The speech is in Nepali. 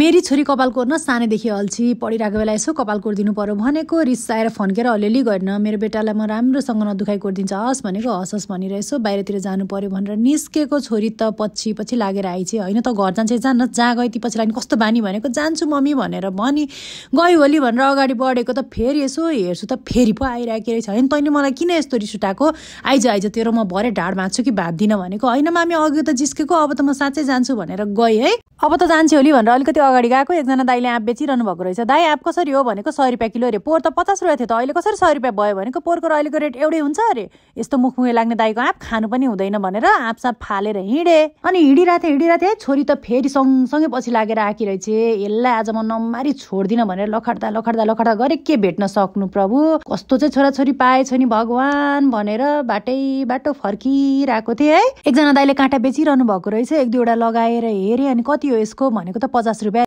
मेरी छोरी कपाल कोर्न सानैदेखि अल्छी पढिरहेको बेला यसो कपाल कोरिदिनु पऱ्यो भनेको रिस आएर फन्केर अलिअलि गर्न मेरो बेटालाई म राम्रोसँग नदुखाइ कोरिदिन्छ हस् भनेको हस् हस् भनेर यसो बाहिरतिर जानु पऱ्यो भनेर निस्केको छोरी त पछि पछि लागेर आइछ होइन त घर जान्छ जान जहाँ गए ती पछि लाग्ने कस्तो बानी भनेको जान्छु मम्मी भनेर भनी गयो होली भनेर अगाडि बढेको त फेरि यसो हेर्छु त फेरि पो आइरहेको रहेछ होइन तैँले मलाई किन यस्तो रिस उठाएको आइज आइज तेरो म भरे ढाड भाँच्छु कि भात दिन भनेको होइन मामी अघि त जिस्केको अब त म साँच्चै जान्छु भनेर गएँ है अब त जान्छु होली भनेर अलिकति अगाडि गएको एकजना दाईले आँप बेचिरहनु भएको रहेछ दाई आँप कसरी हो भनेको सय रुपियाँ किलो अरे पोहोर त पचास रुपियाँ थियो त अहिले कसरी सय रुपियाँ भयो भनेको पोहोरको र अहिलेको रेट एउटै हुन्छ अरे यस्तो मुखमुखे लाग्ने दाईको आँप खानु पनि हुँदैन भनेर आँप साँप फालेर हिँडेँ अनि हिँडिरहेको थिएँ हिँडिरहेको थिएँ छोरी त फेरि सँगसँगै पछि लागेर आँकी रहेछ यसलाई आज म नम्मारी छोड्दिनँ भनेर लखड्दा लखड्दा लखड्दा गरे के भेट्न सक्नु प्रभु कस्तो चाहिँ छोराछोरी पाएछ नि भगवान् भनेर बाटै बाटो फर्किरहेको थिएँ है एकजना दाईले काँटा बेचिरहनु भएको रहेछ एक दुईवटा लगाएर हेरेँ अनि कति हो यसको भनेको त पचास रुपियाँ